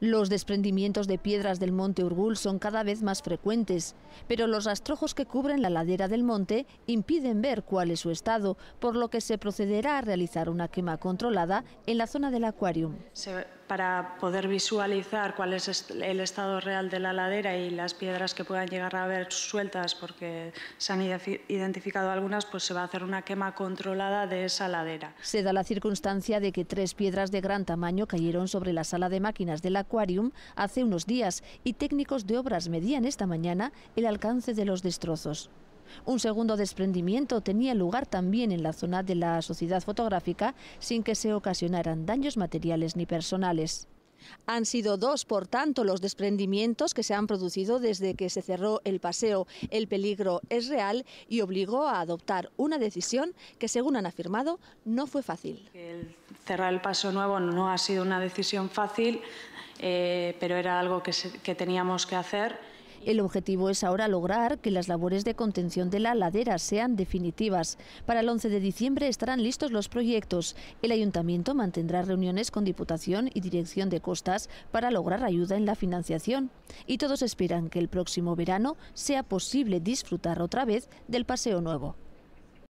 Los desprendimientos de piedras del monte Urgul son cada vez más frecuentes, pero los rastrojos que cubren la ladera del monte impiden ver cuál es su estado, por lo que se procederá a realizar una quema controlada en la zona del acuario para poder visualizar cuál es el estado real de la ladera y las piedras que puedan llegar a haber sueltas porque se han identificado algunas, pues se va a hacer una quema controlada de esa ladera. Se da la circunstancia de que tres piedras de gran tamaño cayeron sobre la sala de máquinas del acuarium hace unos días y técnicos de obras medían esta mañana el alcance de los destrozos. Un segundo desprendimiento tenía lugar también en la zona de la sociedad fotográfica sin que se ocasionaran daños materiales ni personales. Han sido dos, por tanto, los desprendimientos que se han producido desde que se cerró el paseo. El peligro es real y obligó a adoptar una decisión que, según han afirmado, no fue fácil. cerrar el paso nuevo no ha sido una decisión fácil, eh, pero era algo que teníamos que hacer el objetivo es ahora lograr que las labores de contención de la ladera sean definitivas. Para el 11 de diciembre estarán listos los proyectos. El ayuntamiento mantendrá reuniones con Diputación y Dirección de Costas para lograr ayuda en la financiación. Y todos esperan que el próximo verano sea posible disfrutar otra vez del Paseo Nuevo.